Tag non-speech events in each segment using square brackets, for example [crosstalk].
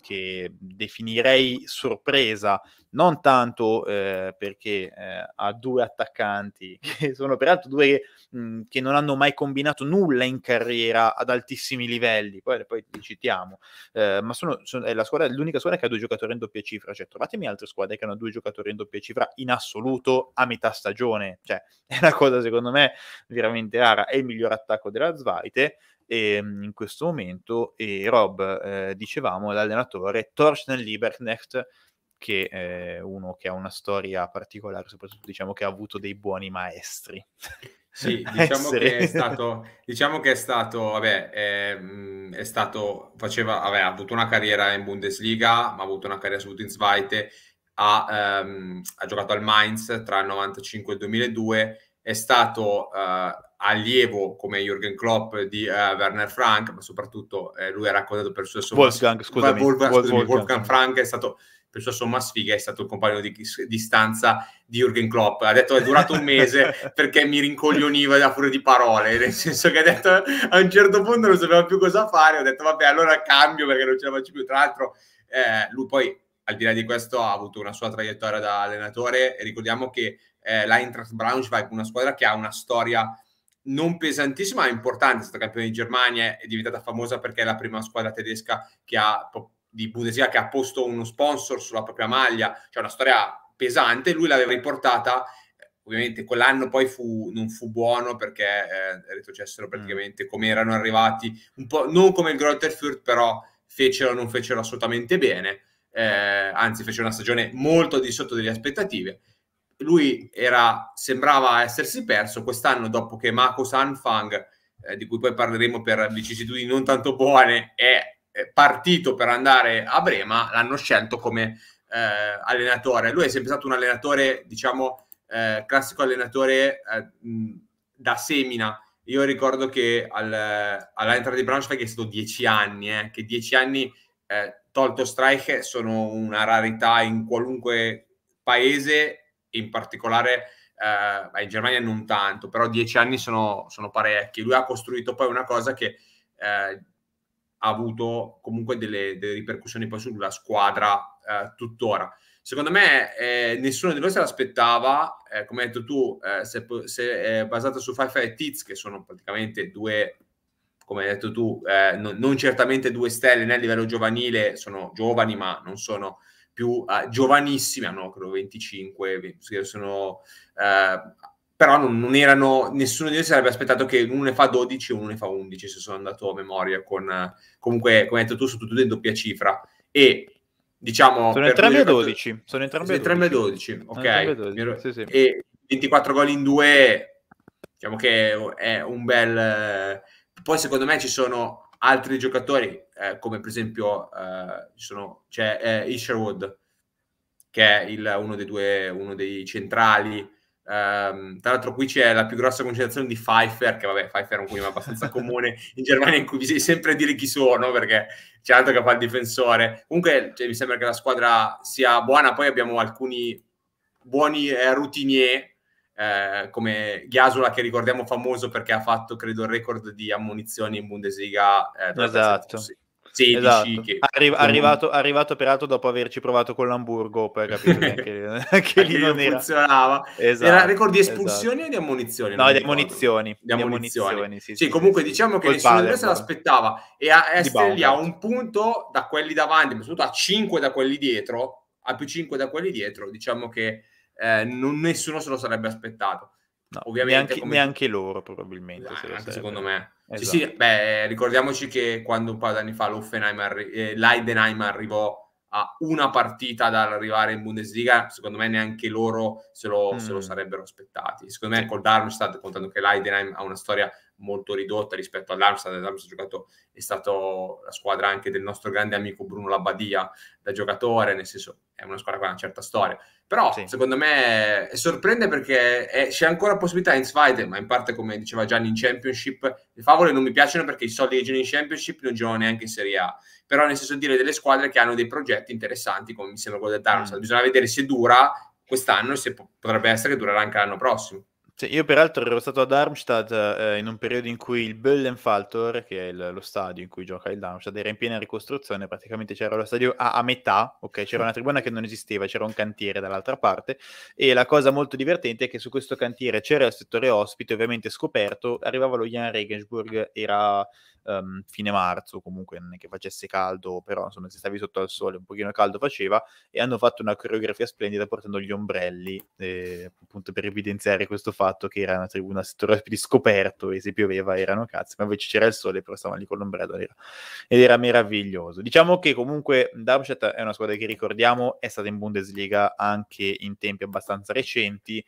che definirei sorpresa, non tanto eh, perché eh, ha due attaccanti, [laughs] che sono peraltro due mh, mm, che non hanno mai combinato nulla in carriera ad altissimi livelli, poi, poi li citiamo, eh, ma sono, sono, è squadra, l'unica squadra che ha due giocatori in doppia cifra, cioè trovatemi altre squadre che hanno due giocatori in doppia cifra in assoluto a metà stagione, cioè [laughs] è una cosa secondo me veramente rara, è il miglior attacco della Zweite, e, ehm, in questo momento e Rob, eh, dicevamo, l'allenatore Torsten Lieberknecht, che è uno che ha una storia particolare, soprattutto diciamo che ha avuto dei buoni maestri. [laughs] Sì, diciamo che è [laughs] stato, diciamo che è stato, vabbè, è, mm, è stato, faceva, vabbè, ha avuto una carriera in Bundesliga, ma ha avuto una carriera subito in Zweite, ha, ehm, ha giocato al Mainz tra il 95 e il 2002, è stato eh, allievo come Jürgen Klopp di eh, Werner Frank, ma soprattutto eh, lui ha raccontato per il suo somma Wolfgang, scusami, Wolfgang, scusami, Wolfgang. Wolfgang Frank è stato per sua somma sfiga è stato il compagno di, di stanza di Jürgen Klopp. Ha detto è durato un mese [laughs] perché mi rincoglioniva da fuori di parole, nel senso che ha detto a un certo punto non sapeva più cosa fare, ho detto vabbè allora cambio perché non ce la faccio più. Tra l'altro eh, lui poi al di là di questo ha avuto una sua traiettoria da allenatore e ricordiamo che eh, l'Eintracht Braunschweig, una squadra che ha una storia non pesantissima, ma importante, è stata campione di Germania, è diventata famosa perché è la prima squadra tedesca che ha, di Bundesliga che ha posto uno sponsor sulla propria maglia, cioè una storia pesante, lui l'aveva riportata eh, ovviamente quell'anno poi fu, non fu buono perché eh, retrocessero mm. praticamente come erano arrivati, un po' non come il Grotterfurt, però fecero non fecero assolutamente bene eh, anzi fece una stagione molto di sotto delle aspettative. Lui era, sembrava essersi perso quest'anno dopo che Mako Sanfang, eh, di cui poi parleremo per vicissitudini non tanto buone, è partito per andare a Brema, l'hanno scelto come eh, allenatore. Lui è sempre stato un allenatore, diciamo, eh, classico allenatore eh, da semina. Io ricordo che al, all'entrata di Braunschweig è stato dieci anni, eh, che dieci anni eh, tolto Strike sono una rarità in qualunque paese, in particolare eh, in Germania non tanto, però dieci anni sono, sono, parecchi. Lui ha costruito poi una cosa che eh, ha avuto comunque delle, delle, ripercussioni poi sulla squadra eh, tuttora. Secondo me eh, nessuno di noi se l'aspettava, come hai detto tu, se, se è basato su Fifa e Tiz, che sono praticamente due come hai detto tu, eh, no, non certamente due stelle a livello giovanile, sono giovani ma non sono più eh, giovanissimi, hanno credo 25, 20, sono, eh, però non, non, erano, nessuno di noi sarebbe aspettato che uno ne fa 12 e uno ne fa 11, se sono andato a memoria, con comunque, come hai detto tu, sono tutte in doppia cifra. E diciamo... Sono entrambi a 12, sono entrambi a 12. 12. ok. 12. Sì, sì. E 24 gol in due, diciamo che è un bel poi secondo me ci sono altri giocatori, eh, come per esempio eh, c'è eh, Isherwood, che è il, uno, dei due, uno dei centrali. Um, tra l'altro qui c'è la più grossa concentrazione di Pfeiffer, che vabbè, Pfeiffer è un cognome abbastanza [laughs] comune in Germania in cui bisogna sempre dire chi sono, perché c'è altro che fa il difensore. Comunque cioè, mi sembra che la squadra sia buona, poi abbiamo alcuni buoni eh, routinier eh, come Giasula che ricordiamo famoso perché ha fatto credo il record di ammunizioni in Bundesliga eh, esatto. 16 esatto. che... Arri- arrivato, arrivato, peraltro dopo averci provato con l'Hamburgo poi capito che [laughs] [laughs] lì non era... funzionava esatto, era record di esatto. espulsioni esatto. o di ammunizioni? no di ammunizioni. di ammonizioni, sì, sì, sì comunque sì, diciamo che nessuno di noi se l'aspettava e a essere lì a un punto da quelli davanti ma soprattutto a 5 da quelli dietro a più 5 da quelli dietro diciamo che eh, non, nessuno se lo sarebbe aspettato. No, Ovviamente, neanche, come... neanche loro probabilmente. Ah, se anche secondo me. Esatto. Sì, sì, beh, ricordiamoci che quando un paio di anni fa arri- eh, l'Aidenheim arrivò a una partita dall'arrivare in Bundesliga, secondo me neanche loro se lo, mm. se lo mm. sarebbero aspettati. Secondo me col Darmstadt, contando che l'Aidenheim ha una storia molto ridotta rispetto all'Armstead. L'Armstead ha giocato, è stata la squadra anche del nostro grande amico Bruno Labbadia da giocatore, nel senso è una squadra con una certa storia. Però sì. secondo me eh, sorprende perché è, c'è ancora possibilità in Zweite, ma in parte come diceva Gianni in Championship, le favole non mi piacciono perché i soldi che girano in Championship non girano neanche in Serie A. Però nel senso di dire delle squadre che hanno dei progetti interessanti, come mi sembra quello del Darmstadt, mm. bisogna vedere se dura quest'anno e se potrebbe essere che durerà anche l'anno prossimo. Sì, cioè, io peraltro ero stato ad Darmstadt eh, in un periodo in cui il Böllenfalter, che è il, lo stadio in cui gioca il Darmstadt, era in piena ricostruzione, praticamente c'era lo stadio a, a, metà, ok, c'era una tribuna che non esisteva, c'era un cantiere dall'altra parte e la cosa molto divertente è che su questo cantiere c'era il settore ospite, ovviamente scoperto, arrivava lo Jan Regensburg, era um, fine marzo comunque, non è che facesse caldo, però insomma se stavi sotto al sole un pochino caldo faceva e hanno fatto una coreografia splendida portando gli ombrelli eh, appunto per evidenziare questo fatto fatto che era una tribuna settore di scoperto e se pioveva erano cazzi, ma invece c'era il sole, però stavano lì con l'ombrello ed era, ed era meraviglioso. Diciamo che comunque Darmstadt è una squadra che ricordiamo è stata in Bundesliga anche in tempi abbastanza recenti,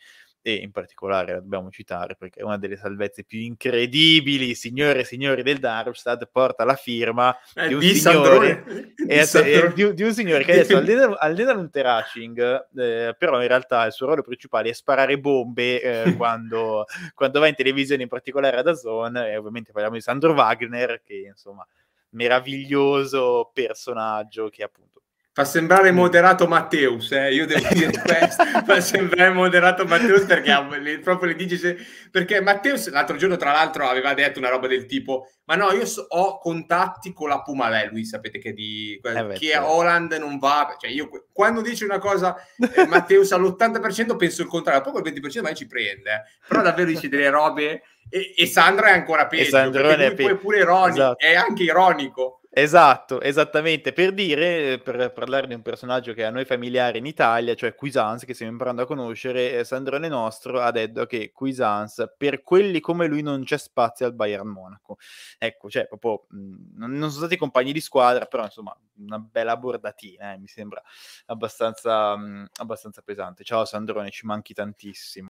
e in particolare la dobbiamo citare perché è una delle salvezze più incredibili, signore e signori del Darmstadt, porta la firma eh, di, un di, signore, [laughs] e, e, di, di, un signore che adesso al [laughs] Dedalun Terracing, eh, però in realtà il suo ruolo principale è sparare bombe eh, [laughs] quando, quando, va in televisione, in particolare ad Azon, e ovviamente parliamo di Sandro Wagner, che insomma meraviglioso personaggio che appunto Fa sembrare moderato Matteus, eh? io devo dire [laughs] questo, fa sembrare moderato Matteus perché le, proprio le dici Perché Matteus l'altro giorno tra l'altro aveva detto una roba del tipo ma no, io so, ho contatti con la Pumalè, lui sapete che di... Eh beh, chi è certo. Holland non va... Cioè io quando dice una cosa eh, Matteus all'80% penso il contrario, poi quel 20% mai ci prende, eh. però davvero dice delle robe... E, e Sandra è ancora peggio, e è, pe... pure ironico, esatto. è anche ironico Esatto, esattamente. Per dire, eh, per parlare di un personaggio che a noi è familiare in Italia, cioè Cuisance, che stiamo imparando a conoscere, eh, Sandrone Nostro ha detto che Cuisance, per quelli come lui non c'è spazio al Bayern Monaco. Ecco, cioè, proprio, mm, non sono stati compagni di squadra, però insomma, una bella bordatina, eh, mi sembra abbastanza, mh, mm, abbastanza pesante. Ciao Sandrone, ci manchi tantissimo.